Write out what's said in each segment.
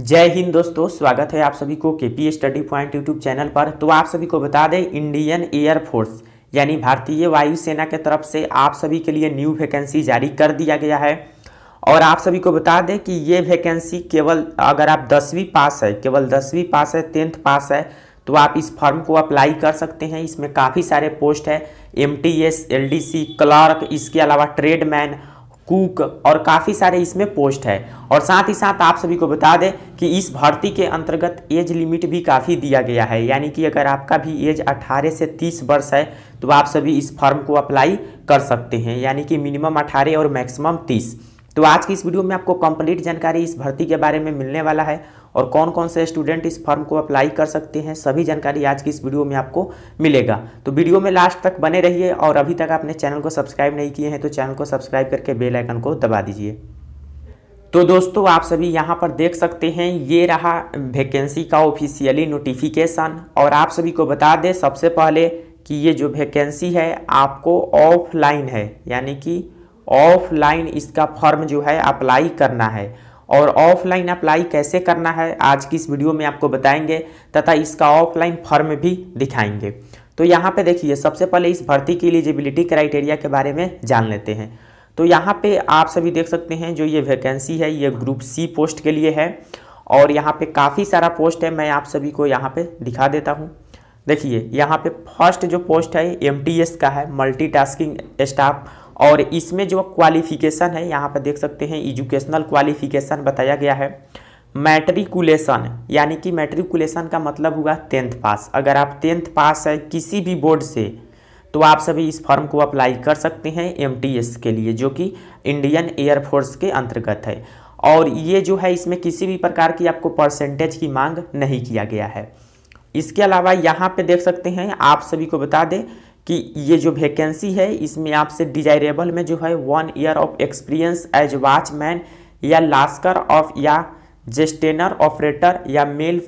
जय हिंद दोस्तों स्वागत है आप सभी को K P Study Point YouTube channel पर तो आप सभी को बता दें इंडियन एयरफोर्स यानी भारतीय वायुसेना के तरफ से आप सभी के लिए न्यू वैकेंसी जारी कर दिया गया है और आप सभी को बता दें कि ये वैकेंसी केवल अगर आप दसवीं पास है केवल दसवीं पास है टेंथ पास है तो आप इस फॉर्म को अप्लाई कर सकते हैं इसमें काफ़ी सारे पोस्ट है M T S L D C clerk इसके अलावा ट्रेडमैन कुक और काफ़ी सारे इसमें पोस्ट है और साथ ही साथ आप सभी को बता दें कि इस भर्ती के अंतर्गत एज लिमिट भी काफ़ी दिया गया है यानी कि अगर आपका भी एज 18 से 30 वर्ष है तो आप सभी इस फॉर्म को अप्लाई कर सकते हैं यानी कि मिनिमम 18 और मैक्सिमम तो आज की इस वीडियो में आपको कंप्लीट जानकारी इस भर्ती के बारे में मिलने वाला है और कौन कौन से स्टूडेंट इस फॉर्म को अप्लाई कर सकते हैं सभी जानकारी आज की इस वीडियो में आपको मिलेगा तो वीडियो में लास्ट तक बने रहिए और अभी तक आपने चैनल को सब्सक्राइब नहीं किए हैं तो चैनल को सब्सक्राइब करके बेल आइकन को दबा दीजिए तो दोस्तों आप सभी यहां पर देख सकते हैं ये रहा वैकेंसी का ऑफिशियली नोटिफिकेशन और आप सभी को बता दें सबसे पहले कि ये जो वैकेंसी है आपको ऑफलाइन है यानी कि ऑफलाइन इसका फॉर्म जो है अप्लाई करना है और ऑफलाइन अप्लाई कैसे करना है आज की इस वीडियो में आपको बताएंगे तथा इसका ऑफलाइन फॉर्म भी दिखाएंगे तो यहाँ पे देखिए सबसे पहले इस भर्ती की एलिजिबिलिटी क्राइटेरिया के बारे में जान लेते हैं तो यहाँ पे आप सभी देख सकते हैं जो ये वैकेंसी है ये ग्रुप सी पोस्ट के लिए है और यहाँ पे काफ़ी सारा पोस्ट है मैं आप सभी को यहाँ पे दिखा देता हूँ देखिए यहाँ पे फर्स्ट जो पोस्ट है एम का है मल्टी स्टाफ और इसमें जो क्वालिफिकेशन है यहाँ पर देख सकते हैं एजुकेशनल क्वालिफिकेशन बताया गया है मैट्रिकुलेशन यानी कि मैट्रिकुलेशन का मतलब हुआ टेंथ पास अगर आप टेंथ पास है किसी भी बोर्ड से तो आप सभी इस फॉर्म को अप्लाई कर सकते हैं एम के लिए जो कि इंडियन एयरफोर्स के अंतर्गत है और ये जो है इसमें किसी भी प्रकार की आपको परसेंटेज की मांग नहीं किया गया है इसके अलावा यहाँ पे देख सकते हैं आप सभी को बता दें कि ये जो वैकेंसी है इसमें आपसे डिजायरेबल में जो है one year of experience as watchman या लास्कर ऑफ या जेस्टेनर ऑपरेटर या मेल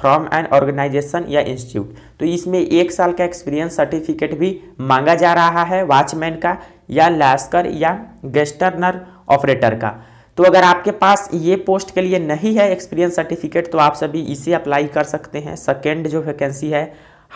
फ्रॉम एन ऑर्गेनाइजेशन या इंस्टीट्यूट तो इसमें एक साल का एक्सपीरियंस सर्टिफिकेट भी मांगा जा रहा है वॉचमैन का या लास्कर या गेस्टर्नर ऑपरेटर का तो अगर आपके पास ये पोस्ट के लिए नहीं है एक्सपीरियंस सर्टिफिकेट तो आप सभी इसे अप्लाई कर सकते हैं सेकेंड जो वैकेंसी है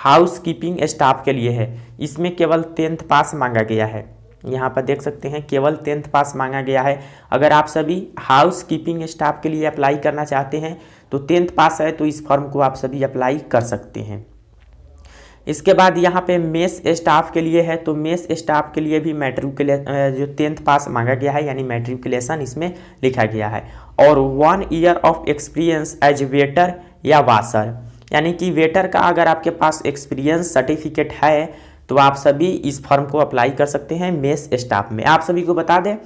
हाउस कीपिंग स्टाफ के लिए है इसमें केवल टेंथ पास मांगा गया है यहाँ पर देख सकते हैं केवल टेंथ पास मांगा गया है अगर आप सभी हाउस कीपिंग स्टाफ के लिए अप्लाई करना चाहते हैं तो टेंथ पास है तो इस फॉर्म को आप सभी अप्लाई कर सकते हैं इसके बाद यहाँ पे मेस स्टाफ के लिए है तो मेस स्टाफ के लिए भी मैट्रिकुले जो टेंथ पास मांगा गया है यानी मैट्रिकुलेशन इसमें लिखा गया है और one year of experience as waiter या वाशर यानी कि वेटर का अगर आपके पास एक्सपीरियंस सर्टिफिकेट है तो आप सभी इस फॉर्म को अप्लाई कर सकते हैं मेस स्टाफ में आप सभी को बता दें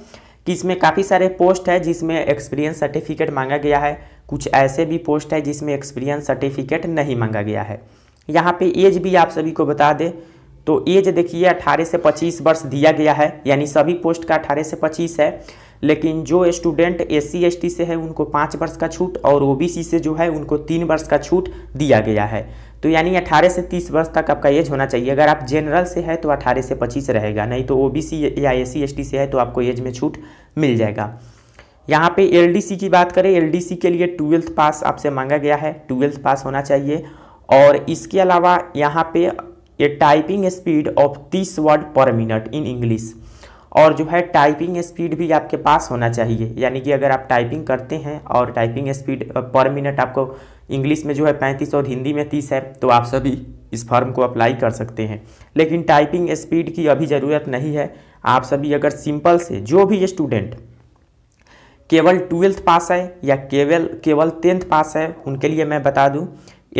कि इसमें काफ़ी सारे पोस्ट है जिसमें एक्सपीरियंस सर्टिफिकेट मांगा गया है कुछ ऐसे भी पोस्ट है जिसमें एक्सपीरियंस सर्टिफिकेट नहीं मांगा गया है यहाँ पे एज भी आप सभी को बता दें तो एज देखिए 18 से 25 वर्ष दिया गया है यानी सभी पोस्ट का 18 से 25 है लेकिन जो स्टूडेंट एस सी से है उनको पाँच वर्ष का छूट और ओ से जो है उनको तीन वर्ष का छूट दिया गया है तो यानी 18 से 30 वर्ष तक आपका एज होना चाहिए अगर आप जनरल से है तो 18 से 25 रहेगा नहीं तो ओबीसी या एस सी से है तो आपको एज में छूट मिल जाएगा यहाँ पे एलडीसी की बात करें एलडीसी के लिए ट्वेल्थ पास आपसे मांगा गया है ट्वेल्थ पास होना चाहिए और इसके अलावा यहाँ पे ये टाइपिंग स्पीड ऑफ तीस word per minute in English और जो है टाइपिंग स्पीड भी आपके पास होना चाहिए यानी कि अगर आप टाइपिंग करते हैं और टाइपिंग स्पीड पर मिनट आपको इंग्लिश में जो है पैंतीस और हिंदी में तीस है तो आप सभी इस फॉर्म को अप्लाई कर सकते हैं लेकिन टाइपिंग स्पीड की अभी ज़रूरत नहीं है आप सभी अगर सिंपल से जो भी स्टूडेंट केवल ट्वेल्थ पास है या केवल केवल टेंथ पास है उनके लिए मैं बता दूं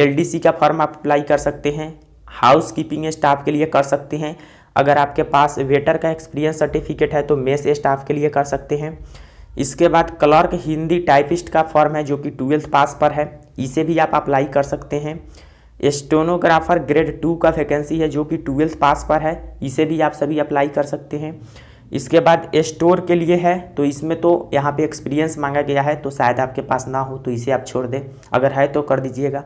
एलडीसी का फॉर्म आप अप्लाई कर सकते हैं हाउस कीपिंग स्टाफ के लिए कर सकते हैं अगर आपके पास वेटर का एक्सपीरियंस सर्टिफिकेट है तो मेस स्टाफ के लिए कर सकते हैं इसके बाद क्लर्क हिंदी टाइपिस्ट का फॉर्म है जो कि ट्वेल्थ पास पर है इसे भी आप अप्लाई कर सकते हैं स्टोनोग्राफर ग्रेड टू का वैकेंसी है जो कि ट्वेल्थ पास पर है इसे भी आप सभी अप्लाई कर सकते हैं इसके बाद स्टोर के लिए है तो इसमें तो यहाँ पे एक्सपीरियंस मांगा गया है तो शायद आपके पास ना हो तो इसे आप छोड़ दें अगर है तो कर दीजिएगा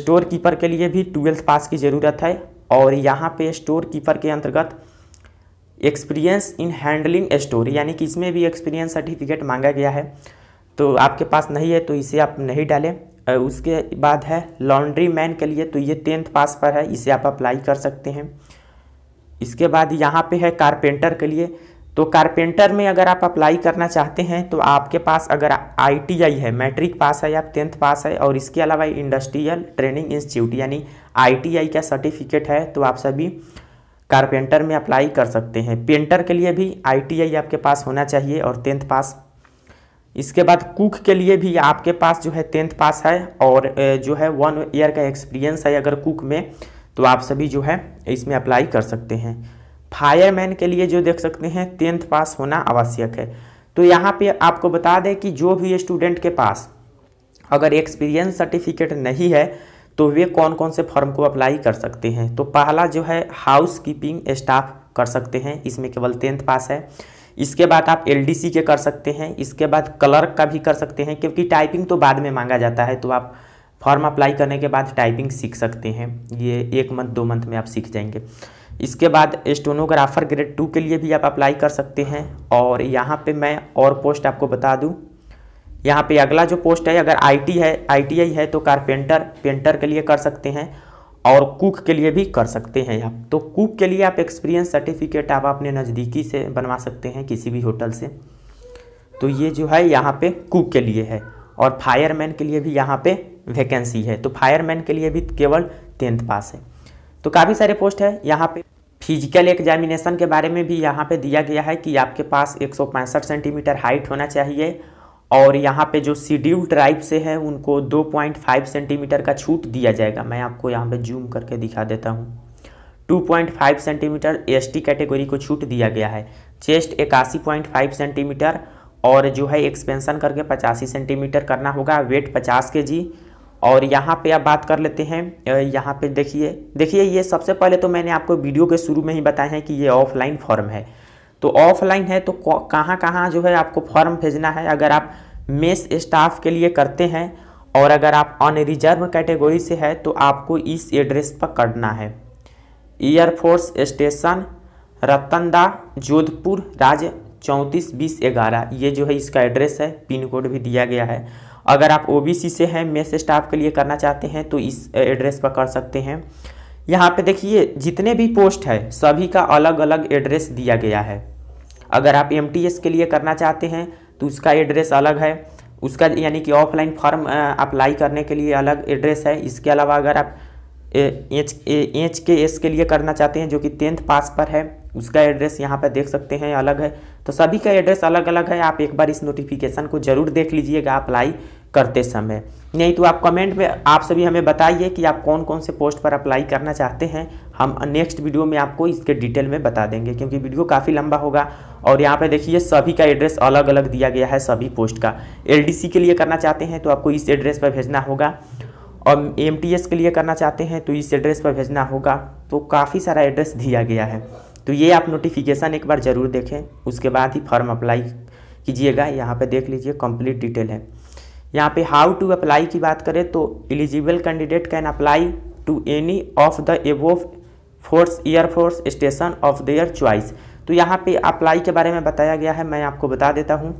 स्टोर कीपर के लिए भी ट्वेल्थ पास की ज़रूरत है और यहाँ पे स्टोर कीपर के अंतर्गत एक्सपीरियंस इन हैंडलिंग स्टोर यानी कि इसमें भी एक्सपीरियंस सर्टिफिकेट मांगा गया है तो आपके पास नहीं है तो इसे आप नहीं डालें उसके बाद है लॉन्ड्री मैन के लिए तो ये टेंथ पास पर है इसे आप अप्लाई कर सकते हैं इसके बाद यहाँ पे है कारपेंटर के लिए तो कारपेंटर में अगर आप अप्लाई करना चाहते हैं तो आपके पास अगर आईटीआई है मैट्रिक पास है या टेंथ पास है और इसके अलावा इंडस्ट्रियल ट्रेनिंग इंस्टीट्यूट यानी आईटीआई का सर्टिफिकेट है तो आप सभी कारपेंटर में अप्लाई कर सकते हैं पेंटर के लिए भी आईटीआई आपके पास होना चाहिए और टेंथ पास इसके बाद कुक के लिए भी आपके पास जो है टेंथ पास है और जो है वन ईयर का एक्सपीरियंस है अगर कुक में तो आप सभी जो है इसमें अप्लाई कर सकते हैं फायरमैन के लिए जो देख सकते हैं टेंथ पास होना आवश्यक है तो यहाँ पे आपको बता दें कि जो भी स्टूडेंट के पास अगर एक्सपीरियंस सर्टिफिकेट नहीं है तो वे कौन कौन से फॉर्म को अप्लाई कर सकते हैं तो पहला जो है हाउस कीपिंग स्टाफ कर सकते हैं इसमें केवल टेंथ पास है इसके बाद आप एल के कर सकते हैं इसके बाद क्लर्क का भी कर सकते हैं क्योंकि टाइपिंग तो बाद में मांगा जाता है तो आप फॉर्म अप्लाई करने के बाद टाइपिंग सीख सकते हैं ये एक मंथ दो मंथ में आप सीख जाएंगे इसके बाद स्टोनोग्राफर ग्रेड टू के लिए भी आप अप्लाई कर सकते हैं और यहाँ पे मैं और पोस्ट आपको बता दूँ यहाँ पे अगला जो पोस्ट है अगर आईटी है आईटीआई है तो कारपेंटर पेंटर के लिए कर सकते हैं और कुक के लिए भी कर सकते हैं आप तो कुक के लिए आप एक्सपीरियंस सर्टिफिकेट आप अपने नज़दीकी से बनवा सकते हैं किसी भी होटल से तो ये जो है यहाँ पे कुक के लिए है और फायरमैन के लिए भी यहाँ पे वैकेंसी है तो फायरमैन के लिए भी केवल टेंथ पास है तो काफ़ी सारे पोस्ट है यहाँ पे फिजिकल एग्जामिनेशन के बारे में भी यहाँ पे दिया गया है कि आपके पास एक सेंटीमीटर हाइट होना चाहिए और यहाँ पे जो शेड्यूल ट्राइब से है उनको 2.5 सेंटीमीटर का छूट दिया जाएगा मैं आपको यहाँ पे जूम करके दिखा देता हूँ 2.5 सेंटीमीटर एसटी कैटेगरी को छूट दिया गया है चेस्ट इक्यासी पॉइंट फाइव सेंटीमीटर और जो है एक्सपेंसन करके पचासी सेंटीमीटर करना होगा वेट पचास के जी और यहाँ पे आप बात कर लेते हैं यहाँ पे देखिए देखिए ये सबसे पहले तो मैंने आपको वीडियो के शुरू में ही बताया है कि ये ऑफलाइन फॉर्म है तो ऑफलाइन है तो कहाँ कहाँ जो है आपको फॉर्म भेजना है अगर आप मेस स्टाफ के लिए करते हैं और अगर आप अनरिजर्व कैटेगरी से है तो आपको इस एड्रेस पर करना है एयरफोर्स स्टेशन रतनदा जोधपुर राज्य चौंतीस बीस ग्यारह ये जो है इसका एड्रेस है पिन कोड भी दिया गया है अगर आप ओबीसी से हैं मेस स्टाफ के लिए करना चाहते हैं तो इस एड्रेस पर कर सकते हैं यहाँ पे देखिए जितने भी पोस्ट है सभी का अलग अलग एड्रेस दिया गया है अगर आप एम के लिए करना चाहते हैं तो उसका एड्रेस अलग है उसका यानी कि ऑफलाइन फॉर्म अप्लाई करने के लिए अलग एड्रेस है इसके अलावा अगर आप एच एच के एस के लिए करना चाहते हैं जो कि टेंथ पास पर है उसका एड्रेस यहाँ पर देख सकते हैं अलग है तो सभी का एड्रेस अलग अलग है आप एक बार इस नोटिफिकेशन को ज़रूर देख लीजिएगा अप्लाई करते समय नहीं तो आप कमेंट में आप सभी हमें बताइए कि आप कौन कौन से पोस्ट पर अप्लाई करना चाहते हैं हम नेक्स्ट वीडियो में आपको इसके डिटेल में बता देंगे क्योंकि वीडियो काफ़ी लंबा होगा और यहाँ पे देखिए सभी का एड्रेस अलग अलग दिया गया है सभी पोस्ट का एलडीसी के लिए करना चाहते हैं तो आपको इस एड्रेस पर भेजना होगा और एम के लिए करना चाहते हैं तो इस एड्रेस पर भेजना होगा तो काफ़ी सारा एड्रेस दिया गया है तो ये आप नोटिफिकेशन एक बार ज़रूर देखें उसके बाद ही फॉर्म अप्लाई कीजिएगा यहाँ पे देख लीजिए कंप्लीट डिटेल है यहाँ पे हाउ टू अप्लाई की बात करें तो eligible candidate can apply to any of the above force air force station of their choice तो यहाँ पे अप्लाई के बारे में बताया गया है मैं आपको बता देता हूँ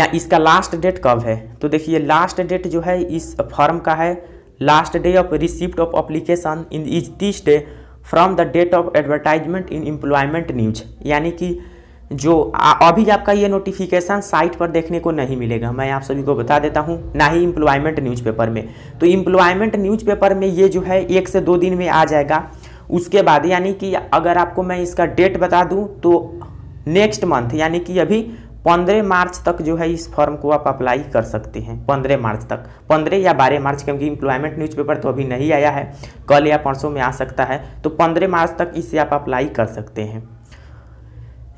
या इसका लास्ट डेट कब है तो देखिए लास्ट डेट जो है इस फॉर्म का है last day of receipt of application in is this day from the date of advertisement in employment news यानी कि जो अभी आपका ये नोटिफिकेशन साइट पर देखने को नहीं मिलेगा मैं आप सभी को बता देता हूँ ना ही न्यूज न्यूज़पेपर में तो न्यूज न्यूज़पेपर में ये जो है एक से दो दिन में आ जाएगा उसके बाद यानी कि अगर आपको मैं इसका डेट बता दूँ तो नेक्स्ट मंथ यानी कि अभी पंद्रह मार्च तक जो है इस फॉर्म को आप अप्लाई कर सकते हैं पंद्रह मार्च तक पंद्रह या बारह मार्च क्योंकि इम्प्लॉयमेंट न्यूज़पेपर तो अभी नहीं आया है कल या परसों में आ सकता है तो पंद्रह मार्च तक इसे आप अप्लाई कर सकते हैं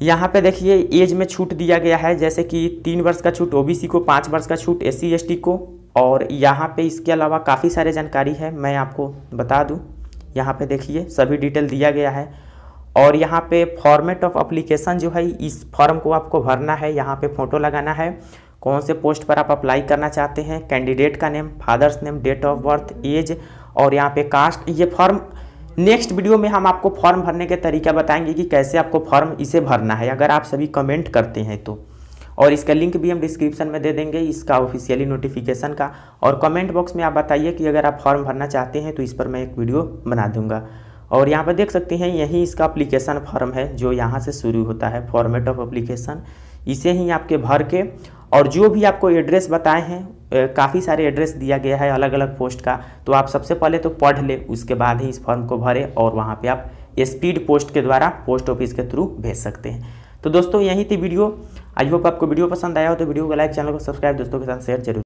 यहाँ पे देखिए एज में छूट दिया गया है जैसे कि तीन वर्ष का छूट ओ को पाँच वर्ष का छूट एस सी को और यहाँ पर इसके अलावा काफ़ी सारे जानकारी है मैं आपको बता दूँ यहाँ पर देखिए सभी डिटेल दिया गया है और यहाँ पे फॉर्मेट ऑफ अप्लीकेशन जो है इस फॉर्म को आपको भरना है यहाँ पे फ़ोटो लगाना है कौन से पोस्ट पर आप अप्लाई करना चाहते हैं कैंडिडेट का name father's name date of birth age और यहाँ पे कास्ट ये फॉर्म नेक्स्ट वीडियो में हम आपको फॉर्म भरने के तरीका बताएंगे कि कैसे आपको फॉर्म इसे भरना है अगर आप सभी कमेंट करते हैं तो और इसका लिंक भी हम डिस्क्रिप्शन में दे देंगे इसका ऑफिशियली नोटिफिकेशन का और कमेंट बॉक्स में आप बताइए कि अगर आप फॉर्म भरना चाहते हैं तो इस पर मैं एक वीडियो बना दूंगा और यहाँ पर देख सकते हैं यही इसका अप्लीकेशन फॉर्म है जो यहाँ से शुरू होता है फॉर्मेट ऑफ अप्लीकेशन इसे ही आपके भर के और जो भी आपको एड्रेस बताए हैं काफ़ी सारे एड्रेस दिया गया है अलग अलग पोस्ट का तो आप सबसे पहले तो पढ़ ले उसके बाद ही इस फॉर्म को भरे और वहाँ पे आप स्पीड पोस्ट के द्वारा पोस्ट ऑफिस के थ्रू भेज सकते हैं तो दोस्तों यही थी वीडियो आई होप आपको वीडियो पसंद आया हो तो वीडियो को लाइक चैनल को सब्सक्राइब दोस्तों के साथ शेयर जरूर